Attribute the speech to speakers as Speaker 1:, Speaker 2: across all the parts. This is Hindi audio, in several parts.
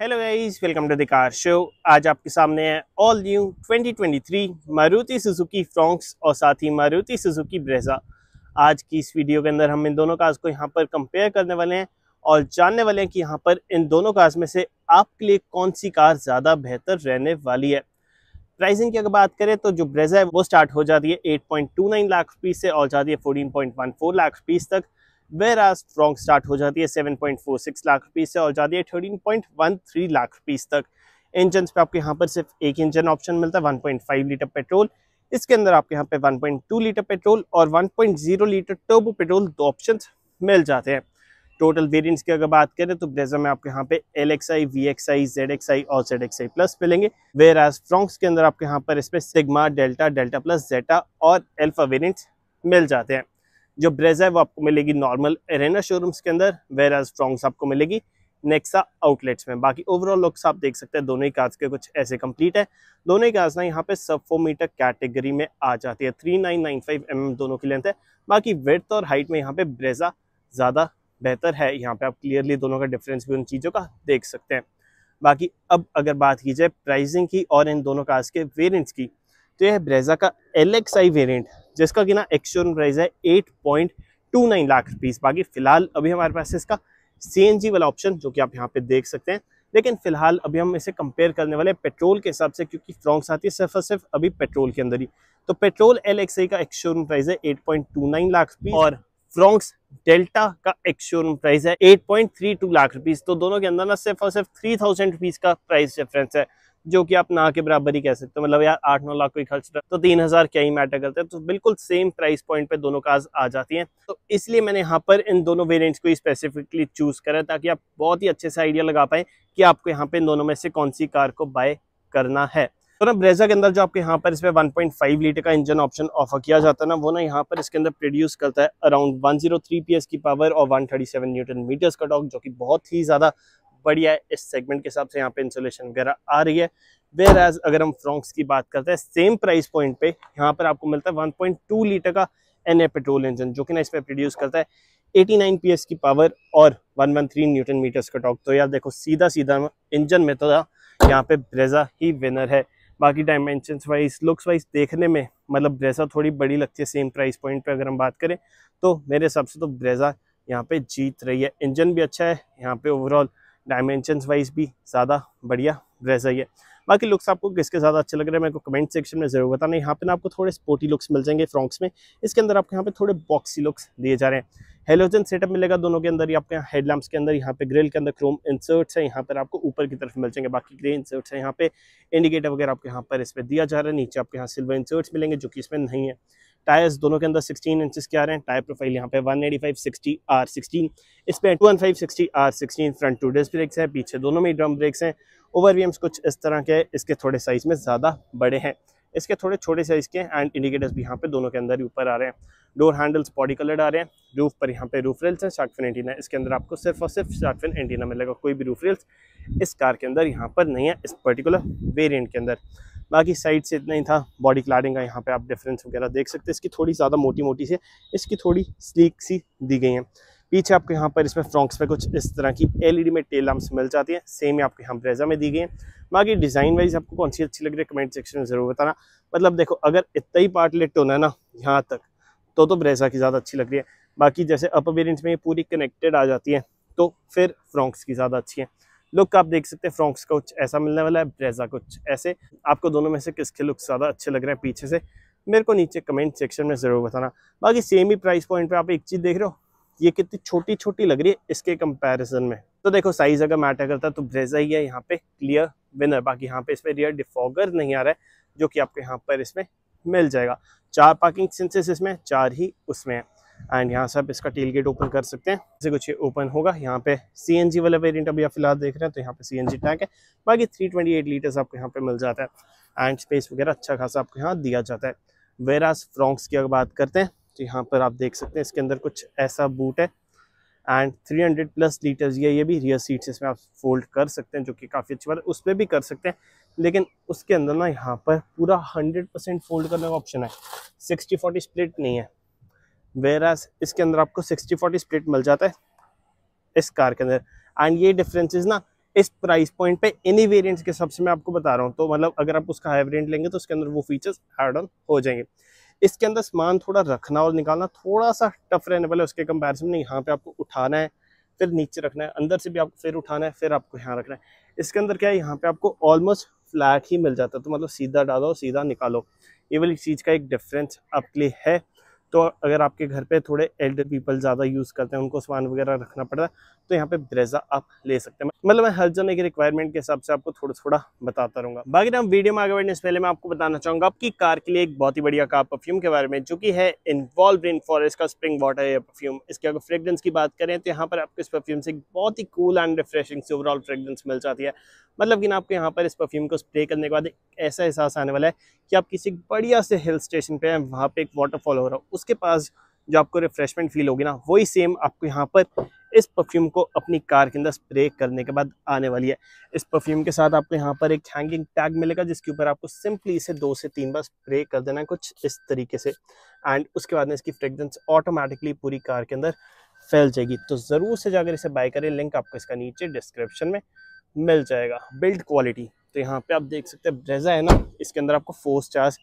Speaker 1: hello guys welcome to the car show आज आपके सामने है all new 2023 Maruti Suzuki Fronx और साथ ही मारुति सुजुकी ब्रेजा आज की इस वीडियो के अंदर हम इन दोनों कार्स को यहाँ पर कंपेयर करने वाले हैं और जानने वाले हैं कि यहाँ पर इन दोनों कार्स में से आपके लिए कौन सी कार ज़्यादा बेहतर रहने वाली है प्राइसिंग की अगर बात करें तो जो ब्रेजा है वो स्टार्ट हो जाती है एट लाख रुपीज़ से और जाती है फोर्टीन लाख रुपीज़ तक वेर आज स्ट्रॉन्ग स्टार्ट हो जाती है seven point four six lakh rupees से और जाती है thirteen point one three lakh rupees तक इंजन पे आपके यहाँ पर सिर्फ एक इंजन ऑप्शन मिलता है फाइव लीटर पेट्रोल इसके अंदर आपके यहाँ पे one point two litre petrol और one point zero litre turbo petrol दो ऑप्शन मिल जाते हैं टोटल वेरियंट्स की अगर बात करें तो ब्रेजा में आपके यहाँ पे L X I V X I Z X I और जेड एक्स आई प्लस मिलेंगे वेर एज फ्रॉन्क्स के अंदर आपके यहाँ पर इसमें Sigma Delta Delta plus Zeta और एल्फा वेरियंट्स मिल जाते हैं जो ब्रेजा है वो आपको मिलेगी नॉर्मल एरेना शोरूम्स के अंदर वेर एज फ्रॉन्ग्स आपको मिलेगी नेक्सा आउटलेट्स में बाकी ओवरऑल लुक्स आप देख सकते हैं दोनों ही कार्स के कुछ ऐसे कंप्लीट है दोनों ही कार्स ना यहाँ पे सब फोर मीटर कैटेगरी में आ जाती है three nine nine five M दोनों की लेंथ है बाकी वेथ और हाइट में यहाँ पे ब्रेजा ज़्यादा बेहतर है यहाँ पे आप क्लियरली दोनों का डिफरेंस भी उन चीज़ों का देख सकते हैं बाकी अब अगर बात की जाए प्राइजिंग की और इन दोनों कार्स के वेरियंट्स की तो यह ब्रेजा का एल एक्स आई वेरियंट जिसका कि ना एक्शन प्राइस है eight point two nine lakh rupees बाकी फिलहाल अभी हमारे पास इसका सी वाला ऑप्शन जो कि आप यहाँ पे देख सकते हैं लेकिन फिलहाल अभी हम इसे कंपेयर करने वाले पेट्रोल के हिसाब से क्योंकि फ्रॉन्क्स आती है सिर्फ और सिर्फ अभी पेट्रोल के अंदर ही तो पेट्रोल एल का एक्स शोरूम प्राइस है एट लाख रुपीज़ और फ्रॉन्क्स डेल्टा का एक्स शोरूम प्राइस है एट लाख रुपीज़ तो दोनों के अंदर ना सिर्फ और सिर्फ थ्री थाउजेंड का प्राइस डिफरेंस है जो कि आप ना के बराबर ही कह सकते हो मतलब यार आठ नौ लाख कोई खर्च तो तीन हज़ार क्या ही मैटर करते हैं तो बिल्कुल सेम प्राइस पॉइंट पे दोनों कार्स आ जाती हैं तो इसलिए मैंने यहाँ पर इन दोनों वेरिएंट्स को ही स्पेसिफिकली चूज़ करा ताकि आप बहुत ही अच्छे से आइडिया लगा पाए कि आपको यहाँ पे इन दोनों में से कौन सी कार को बाय करना है तो ना ब्रेजा के अंदर जो आपके यहाँ पर इसमें फाइव लीटर का इंजन ऑप्शन ऑफर किया जाता है ना वो ना यहाँ पर इसके अंदर प्रोड्यूस करता है around one zero P S की पावर और one thirty seven newton metres का टॉक जो कि बहुत ही ज़्यादा बढ़िया है इस सेगमेंट के हिसाब से यहाँ पे इंसुलेशन वगैरह आ रही है वेर एज अगर हम फ्रॉक्स की बात करते हैं सेम प्राइस पॉइंट पे यहाँ पर आपको मिलता है 1.2 लीटर का एन पेट्रोल इंजन जो कि ना इसमें प्रोड्यूस करता है 89 पीएस की पावर और 113 न्यूटन मीटर्स का टॉक तो यार देखो सीधा सीधा इंजन में तो यहाँ पे ब्रेजा ही विनर है बाकी डायमेंशन वाइज लुक्स वाइज देखने में मतलब ब्रेजा थोड़ी बड़ी लगती है सेम प्राइस पॉइंट पे अगर हम बात करें तो मेरे हिसाब से तो ब्रेजा यहाँ पे जीत रही है इंजन भी अच्छा है यहाँ पे ओवरऑल डायमेंशन वाइज भी ज़्यादा बढ़िया ड्रेस है ये बाकी लुक्स आपको किसके ज़्यादा अच्छे लग रहे हैं मेरे को कमेंट सेक्शन में ज़रूर बताना यहाँ पे ना आपको थोड़े स्पोर्टी लुक्स मिल जाएंगे फ्रॉक्स में इसके अंदर आपको यहाँ पे थोड़े बॉक्सी लुक्स दिए जा रहे हैं हेलोजन सेटअप मिलेगा दोनों के अंदर आपके यहाँ हेडलैम्प्स के अंदर यहाँ पे ग्रिल के अंदर क्रोम इंसर्ट्स है यहाँ पर आपको ऊपर की तरफ मिल जाएंगे बाकी ग्रे इंसर्ट्स है यहाँ पे इंडिकेटर वगैरह आपके यहाँ पर इस पर दिया जा रहा है नीचे आपके यहाँ सिल्वर इंसर्ट्स मिलेंगे जो कि इसमें नहीं है टायर्स दोनों के अंदर 16 इंचेस के आ रहे हैं टायर प्रोफाइल यहाँ पे 185 सिक्सटी आर सिक्सटीन इस one five sixty R 16 front two disc brakes हैं पीछे दोनों में ड्रम ब्रेक्स हैं ओवरवीएम्स कुछ इस तरह के इसके थोड़े साइज़ में ज़्यादा बड़े हैं इसके थोड़े छोटे साइज़ के एंड इंडिकेटर्स भी यहाँ पे दोनों के अंदर ऊपर आ रहे हैं डोर हैंडल्स बॉडी कलर्ड आ रहे हैं रूफ पर यहाँ पे रूफ रेल्स हैं शार्कफिन एंटीना इसके अंदर आपको सिर्फ और सिर्फ शार्कफिन एंटीना मिलेगा कोई भी रूफ रेल्स इस कार के अंदर यहाँ पर नहीं है इस पर्टिकुलर वेरिएंट के अंदर बाकी साइड से इतना ही था बॉडी क्लाडिंग का यहाँ पे आप डिफरेंस वगैरह देख सकते हैं इसकी थोड़ी ज़्यादा मोटी मोटी से इसकी थोड़ी स्लीक सी दी गई है पीछे आपको यहाँ पर इसमें फ्रॉक्स पे कुछ इस तरह की एलईडी में टेल लैम्प्स मिल जाती है सेम ही आपके यहाँ ब्रेजा में दी गई है बाकी डिज़ाइन वाइज आपको कौन सी अच्छी लग रही है कमेंट सेक्शन में ज़रूर बताना मतलब देखो अगर इतना ही पार्ट पार्टलेट होना है ना यहाँ तक तो तो ब्रेजा की ज़्यादा अच्छी लग रही है बाकी जैसे अपर वेरियंट में ये पूरी कनेक्टेड आ जाती है तो फिर फ्रॉक्स की ज़्यादा अच्छी है लुक आप देख सकते हैं फ्रॉक्स का कुछ ऐसा मिलने वाला है ब्रेजा कुछ ऐसे आपको दोनों में से किसके लुक ज़्यादा अच्छे लग रहे हैं पीछे से मेरे को नीचे कमेंट सेक्शन में ज़रूर बताना बाकी सेम ही प्राइस पॉइंट पे आप एक चीज़ देख रहे हो ये कितनी छोटी छोटी लग रही है इसके कंपैरिजन में तो देखो साइज़ अगर मैटर करता है तो ब्रेजा ही है यहाँ पे क्लियर विनर बाकी यहाँ पे इसमें रियर डिफॉगर नहीं आ रहा है जो कि आपको यहाँ पर इसमें मिल जाएगा चार पार्किंग सेंसेस इसमें चार ही उसमें है एंड यहाँ से आप इसका टेल गेट ओपन कर सकते हैं जैसे कुछ ये ओपन होगा यहाँ पे सी एन जी वाला वेरियंट अभी आप फिलहाल देख रहे हैं तो यहाँ पे सी एन जी टैंक है बाकी थ्री ट्वेंटी एट लीटर्स आपको यहाँ पे मिल जाता है एंड स्पेस वगैरह अच्छा खासा आपको यहाँ दिया जाता है वेरास फ्रॉन्क्स की अगर बात करते हैं तो यहाँ पर आप देख सकते हैं इसके अंदर कुछ ऐसा बूट है एंड हंड्रेड प्लस लीटर्स ये ये भी रियर सीट्स इसमें आप फोल्ड कर सकते हैं जो कि काफ़ी अच्छी बात है उस पर भी कर सकते हैं लेकिन उसके अंदर ना यहाँ पर पूरा हंड्रेड परसेंट फोल्ड करने का ऑप्शन है सिक्सटी फोर्टी स्प्लिट नहीं है एज इसके अंदर आपको सिक्सटी फोर्टी स्प्लिट मिल जाता है इस कार के अंदर एंड ये डिफरेंसेस ना इस प्राइस पॉइंट पे एनी वेरिएंट्स के हिसाब से मैं आपको बता रहा हूँ तो मतलब अगर आप उसका हाई वेरिएंट लेंगे तो उसके अंदर वो फीचर्स एड ऑन हो जाएंगे इसके अंदर सामान थोड़ा रखना और निकालना थोड़ा सा टफ रहने वाला है उसके कंपेरिजन में यहाँ पे आपको उठाना है फिर नीचे रखना है अंदर से भी आपको फिर उठाना है फिर आपको यहाँ रखना है इसके अंदर क्या है यहाँ पे आपको ऑलमोस्ट फ्लैट ही मिल जाता है तो मतलब सीधा डालो सीधा निकालो ये वाली चीज़ का एक डिफरेंस आपके लिए है तो अगर आपके घर पे थोड़े एल्डर पीपल ज़्यादा यूज़ करते हैं उनको सामान वगैरह रखना पड़ता है तो यहाँ पे ब्रेजा आप ले सकते हैं मतलब मैं हर जन की रिक्वायरमेंट के हिसाब से आपको थोड़ा थोड़ा बताता रहूँगा बाकी हम वीडियो में आगे बढ़ने से पहले मैं आपको बताना चाहूँगा आपकी कार के लिए एक बहुत ही बढ़िया कार परफ्यूम के बारे में जो कि है इन्वॉल्व इन फॉरेस्ट का स्प्रिंग वाटर या परफ्यूम इसके अगर फ्रेगरेंस की बात करें तो यहाँ पर आपको इस परफ्यूम से बहुत ही कूल एंड रिफ्रेशिंग से ओवरऑल फ्रेगरेंस मिल जाती है मतलब कि ना आपको यहाँ पर इस परफ्यूम को स्प्रे करने के बाद एक ऐसा एहसास आने वाला है कि आप किसी बढ़िया से हिल स्टेशन पे हैं वहाँ पे एक वाटरफॉल हो रहा है उसके पास जो आपको रिफ्रेशमेंट फील होगी ना वही सेम आपको यहाँ पर इस परफ्यूम को अपनी कार के अंदर स्प्रे करने के बाद आने वाली है इस परफ्यूम के साथ आपको यहाँ पर एक हैंगिंग टैग मिलेगा जिसके ऊपर आपको सिंपली इसे दो से तीन बार स्प्रे कर देना है कुछ इस तरीके से एंड उसके बाद में इसकी फ्रेगरेंस ऑटोमेटिकली पूरी कार के अंदर फैल जाएगी तो ज़रूर से जाकर इसे बाय करें लिंक आपको इसका नीचे डिस्क्रिप्शन में मिल जाएगा बिल्ड क्वालिटी तो यहाँ पे आप देख सकते हैं ब्रेजा है ना इसके अंदर आपको फोर स्टार्स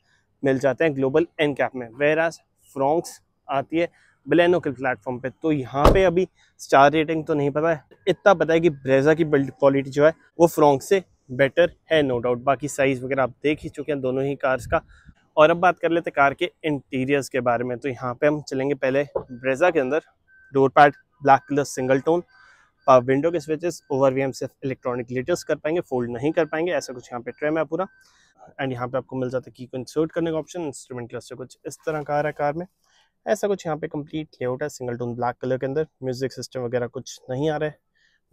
Speaker 1: मिल जाते हैं ग्लोबल एन कैप में वेराज फ्रॉन्क्स आती है बलैनो के प्लेटफॉर्म पे तो यहाँ पे अभी स्टार रेटिंग तो नहीं पता है इतना पता है कि ब्रेजा की बिल्ड क्वालिटी जो है वो फ्रॉन्क से बेटर है नो डाउट बाकी साइज़ वगैरह आप देख ही चुके हैं दोनों ही कार्स का और अब बात कर लेते कार के इंटीरियर्स के बारे में तो यहाँ पे हम चलेंगे पहले ब्रेजा के अंदर door pad black colour single tone power window के स्विचेस ओवर वी सिर्फ इलेक्ट्रॉनिक लेटर्स कर पाएंगे फोल्ड नहीं कर पाएंगे ऐसा कुछ यहाँ पे ट्रेम है पूरा एंड यहाँ पे आपको मिल जाता है की को इंसर्ट करने का ऑप्शन इंस्ट्रूमेंट क्लस्टर कुछ इस तरह का आ रहा है कार में ऐसा कुछ यहाँ पे कंप्लीट लेआउट है सिंगल टोन ब्लैक कलर के अंदर म्यूजिक सिस्टम वगैरह कुछ नहीं आ रहा है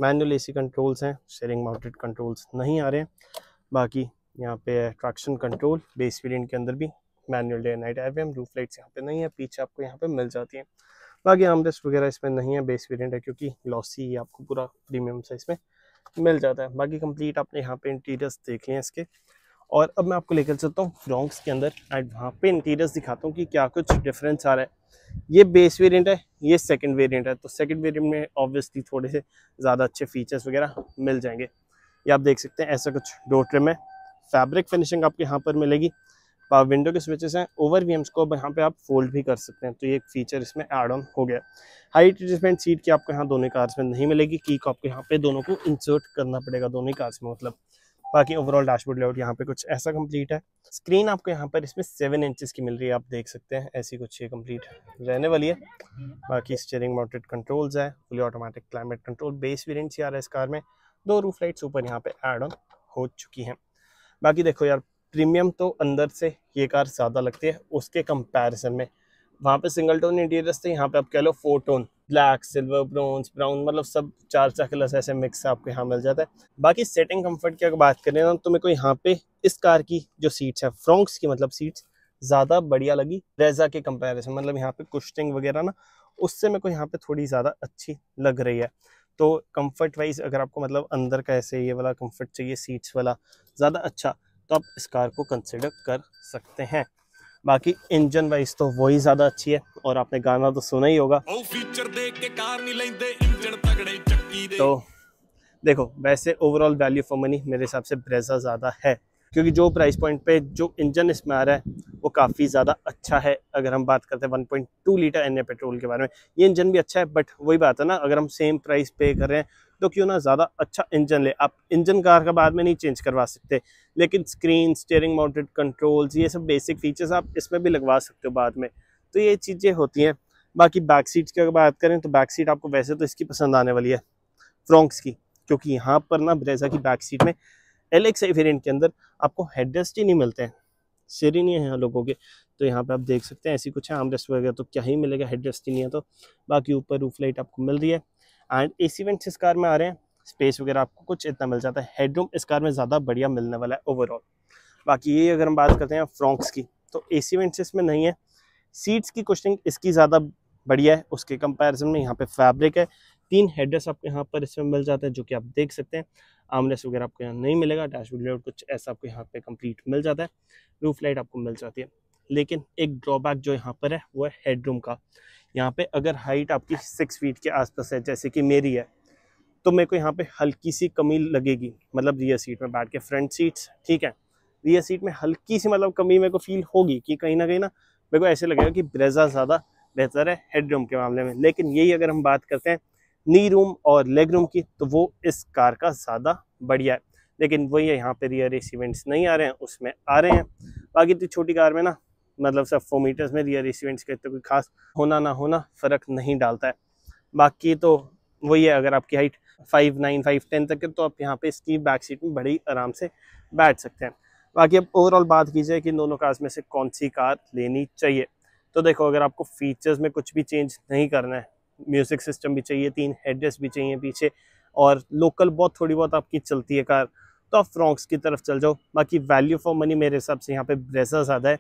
Speaker 1: मैनुअल सी कंट्रोल्स हैं शेयरिंग माउंटेड कंट्रोल्स नहीं आ रहे हैं बाकी यहाँ पे ट्रैक्शन कंट्रोल बेस वेरियंट के अंदर भी manual day night F M roof lights यहाँ पे नहीं है पीछे आपको यहाँ पे मिल जाती है बाकी तो आमरेस्ट वगैरह इसमें नहीं है बेस वेरियंट है क्योंकि लॉसी आपको पूरा प्रीमियम साइज में मिल जाता है बाकी कंप्लीट आपने यहाँ पे इंटीरियर्स देख लिए इसके और अब मैं आपको लेकर चलता हूँ फ्रॉन्क्स के अंदर एंड वहाँ पे इंटीरियर्स दिखाता हूँ कि क्या कुछ डिफरेंस आ रहा है ये बेस वेरिएंट है ये सेकंड वेरिएंट है तो सेकंड वेरिएंट में ऑब्वियसली थोड़े से ज़्यादा अच्छे फीचर्स वगैरह मिल जाएंगे ये आप देख सकते हैं ऐसा कुछ डोर ट्रिम है फैब्रिक फिनिशिंग आपके यहाँ पर मिलेगी पावर विंडो के स्विचेस हैं ओवर वी को अब यहाँ पे आप फोल्ड भी कर सकते हैं तो ये एक फीचर इसमें एड ऑन हो गया हाइट एडजस्टमेंट सीट की आपको यहाँ दोनों कार्स में नहीं मिलेगी की को आपको यहाँ पे दोनों को इंसर्ट करना पड़ेगा दोनों कार्स में मतलब बाकी ओवरऑल डैशबोर्ड लेआउट यहाँ पे कुछ ऐसा कंप्लीट है स्क्रीन आपको यहाँ पर इसमें सेवन इंचेस की मिल रही है आप देख सकते हैं ऐसी कुछ ये कंप्लीट रहने वाली है बाकी स्टेयरिंग माउंटेड कंट्रोल्स है fully automatic climate control base variants आ रहा है इस कार में दो रूफ लाइट्स ऊपर यहाँ पे एड ऑन हो चुकी हैं बाकी देखो यार प्रीमियम तो अंदर से ये कार ज़्यादा लगती है उसके कंपैरिजन में वहाँ पे सिंगल टोन इंटीरियर्स थे यहाँ पे आप कह लो four tone black silver browns brown मतलब सब चार चार कलर्स ऐसे मिक्स आपको यहाँ मिल जाता है बाकी सेटिंग कंफर्ट की अगर बात करें ना तो मेरे को यहाँ पे इस कार की जो सीट्स है फ्रॉक्स की मतलब सीट्स ज़्यादा बढ़िया लगी रेजा के कंपेरिजन मतलब यहाँ पे कुश्टिंग वगैरह ना उससे मेरे को यहाँ पे थोड़ी ज़्यादा अच्छी लग रही है तो कंफर्ट वाइज अगर आपको मतलब अंदर का ऐसे ये वाला कंफर्ट चाहिए सीट्स वाला ज़्यादा अच्छा तो आप इस कार को कंसिडर कर सकते हैं बाकी इंजन वाइज तो वही ज़्यादा अच्छी है और आपने गाना तो सुना ही होगा oh, तो देखो वैसे ओवरऑल वैल्यू फॉर मनी मेरे हिसाब से ब्रेजा ज़्यादा है क्योंकि जो प्राइस पॉइंट पे जो इंजन इसमें आ रहा है वो काफ़ी ज़्यादा अच्छा है अगर हम बात करते हैं 1.2 लीटर एन पेट्रोल के बारे में ये इंजन भी अच्छा है बट वही बात है ना अगर हम सेम प्राइस पे कर रहे हैं तो क्यों ना ज़्यादा अच्छा इंजन ले आप इंजन कार का बाद में नहीं चेंज करवा सकते लेकिन स्क्रीन स्टेयरिंग माउंटेड कंट्रोल्स ये सब बेसिक फीचर्स आप इसमें भी लगवा सकते हो बाद में तो ये चीज़ें होती हैं बाकी बैक सीट की अगर बात करें तो बैक सीट आपको वैसे तो इसकी पसंद आने वाली है फ्रोंक्स की क्योंकि यहाँ पर ना ब्रेजा की बैक सीट में एल एक्स वेरियंट के अंदर आपको हेडरेस्ट ही नहीं मिलते हैं सिर ही नहीं है यहाँ लोगों के तो यहाँ पे आप देख सकते हैं ऐसी कुछ है आमरेस्ट वगैरह तो क्या ही मिलेगा हेडरेस्ट ही नहीं है तो बाकी ऊपर रूफ लाइट आपको मिल रही है एंड ए सी वेंट्स इस कार में आ रहे हैं स्पेस वगैरह आपको कुछ इतना मिल जाता है हेडरूम इस कार में ज़्यादा बढ़िया मिलने वाला है ओवरऑल बाकी ये अगर हम बात करते हैं फ्रॉक्स की तो ए सी वेंट्स इसमें नहीं है सीट्स की कुछ इसकी ज़्यादा बढ़िया है उसके कंपैरिजन में यहाँ पे फैब्रिक है तीन हेडर्स आपको यहाँ पर इसमें मिल जाते हैं जो कि आप देख सकते हैं आमलेस वगैरह आपको यहाँ नहीं मिलेगा डैशबोर्ड लेआउट कुछ ऐसा आपको यहाँ पे कंप्लीट मिल जाता है रूफ लाइट आपको मिल जाती है लेकिन एक ड्रॉबैक जो यहाँ पर है वो है हेडरूम का यहाँ पे अगर हाइट आपकी सिक्स फीट के आसपास है जैसे कि मेरी है तो मेरे को यहाँ पे हल्की सी कमी लगेगी मतलब रियर सीट में बैठ के फ्रंट सीट्स ठीक है रियर सीट में हल्की सी मतलब कमी मेरे को फील होगी कि कहीं ना कहीं ना मेरे को ऐसे लगेगा कि ब्रेजा ज़्यादा बेहतर है हेडरूम के मामले में लेकिन यही अगर हम बात करते हैं नी रूम और लेग रूम की तो वो इस कार का ज़्यादा बढ़िया है लेकिन वही यहाँ पर रियर एसीवेंट्स नहीं आ रहे हैं उसमें आ रहे हैं बाकी तो छोटी कार में ना मतलब सब फोमीटर्स में रियर रिसीवेंट्स के तो कोई खास होना ना होना फ़र्क नहीं डालता है बाकी तो वही है अगर आपकी height five nine five ten तक है तो आप यहाँ पे इसकी बैक सीट में बड़ी आराम से बैठ सकते हैं बाकी अब ओवरऑल बात की जाए कि दोनों कार्स में से कौन सी कार लेनी चाहिए तो देखो अगर आपको फीचर्स में कुछ भी चेंज नहीं करना है म्यूज़िक सिस्टम भी चाहिए तीन हेडरेस्ट भी चाहिए पीछे और लोकल बहुत थोड़ी बहुत आपकी चलती है कार तो आप फ्रॉक्स की तरफ चल जाओ बाकी वैल्यू फॉर मनी मेरे हिसाब से यहाँ पे ब्रेजा ज़्यादा है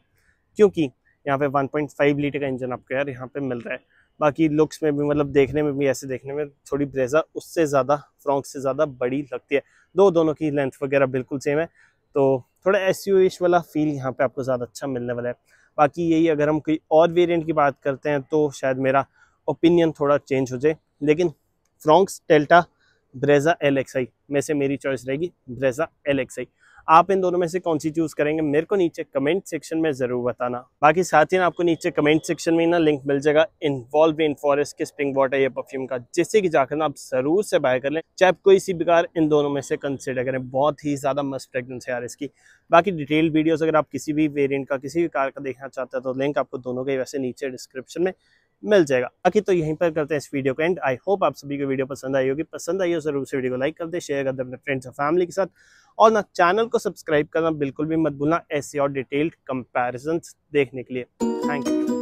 Speaker 1: क्योंकि यहाँ पे 1.5 लीटर का इंजन आपको यार यहाँ पे मिल रहा है बाकी लुक्स में भी मतलब देखने में भी ऐसे देखने में थोड़ी ब्रेजा उससे ज़्यादा फ्रॉक से ज़्यादा बड़ी लगती है दो दोनों की लेंथ वगैरह बिल्कुल सेम है तो थोड़ा एस वाला फील यहाँ पे आपको ज़्यादा अच्छा मिलने वाला है बाकी यही अगर हम कोई और वेरियंट की बात करते हैं तो शायद मेरा ओपिनियन थोड़ा चेंज हो जाए लेकिन फ्रॉक्स डेल्टा ब्रेजा एल में से मेरी चॉइस रहेगी ब्रेजा एल आप इन दोनों में से कौन सी चूज़ करेंगे मेरे को नीचे कमेंट सेक्शन में ज़रूर बताना बाकी साथ ही ना आपको नीचे कमेंट सेक्शन में ना लिंक मिल जाएगा इन्वॉल्व इन फॉरेस्ट के स्प्रिंग वाटर या परफ्यूम का जिससे कि जाकर ना आप ज़रूर से बाय कर लें चाहे कोई सी बेकार इन दोनों में से कंसिडर करें बहुत ही ज़्यादा मस्त प्रेगनेंस है यार इसकी बाकी डिटेल वीडियोज़ अगर आप किसी भी वेरियंट का किसी भी कार का देखना चाहते हैं तो लिंक आपको दोनों के वैसे नीचे डिस्क्रिप्शन में मिल जाएगा अखी तो यहीं पर करते हैं इस वीडियो को एंड आई होप आप सभी को वीडियो पसंद आई होगी पसंद आई हो जरूर से वीडियो को लाइक कर दे शेयर कर दे अपने फ्रेंड्स और फैमिली के साथ और ना चैनल को सब्सक्राइब करना बिल्कुल भी मत भूलना ऐसे और डिटेल्ड कंपेरिजन देखने के लिए थैंक यू